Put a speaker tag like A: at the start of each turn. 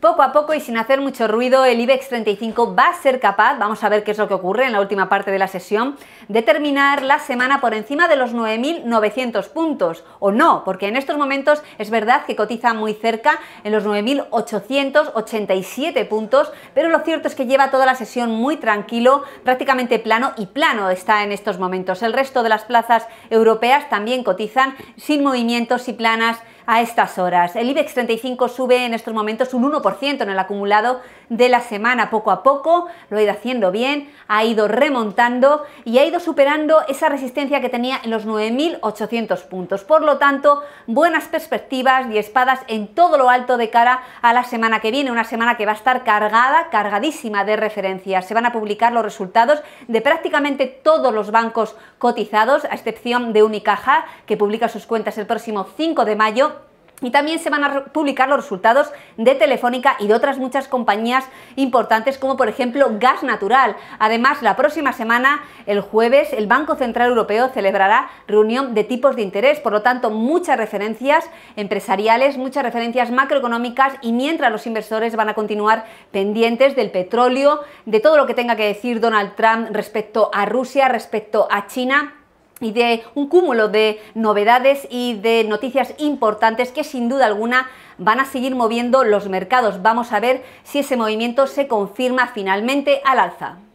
A: Poco a poco y sin hacer mucho ruido, el IBEX 35 va a ser capaz, vamos a ver qué es lo que ocurre en la última parte de la sesión, de terminar la semana por encima de los 9.900 puntos, o no, porque en estos momentos es verdad que cotiza muy cerca en los 9.887 puntos, pero lo cierto es que lleva toda la sesión muy tranquilo, prácticamente plano y plano está en estos momentos. El resto de las plazas europeas también cotizan sin movimientos y planas a estas horas. El IBEX 35 sube en estos momentos un 1% en el acumulado de la semana. Poco a poco lo ha ido haciendo bien, ha ido remontando y ha ido superando esa resistencia que tenía en los 9.800 puntos. Por lo tanto, buenas perspectivas y espadas en todo lo alto de cara a la semana que viene, una semana que va a estar cargada, cargadísima de referencias. Se van a publicar los resultados de prácticamente todos los bancos cotizados, a excepción de Unicaja, que publica sus cuentas el próximo 5 de mayo y también se van a publicar los resultados de Telefónica y de otras muchas compañías importantes como por ejemplo Gas Natural. Además, la próxima semana, el jueves, el Banco Central Europeo celebrará reunión de tipos de interés. Por lo tanto, muchas referencias empresariales, muchas referencias macroeconómicas y mientras los inversores van a continuar pendientes del petróleo, de todo lo que tenga que decir Donald Trump respecto a Rusia, respecto a China y de un cúmulo de novedades y de noticias importantes que sin duda alguna van a seguir moviendo los mercados. Vamos a ver si ese movimiento se confirma finalmente al alza.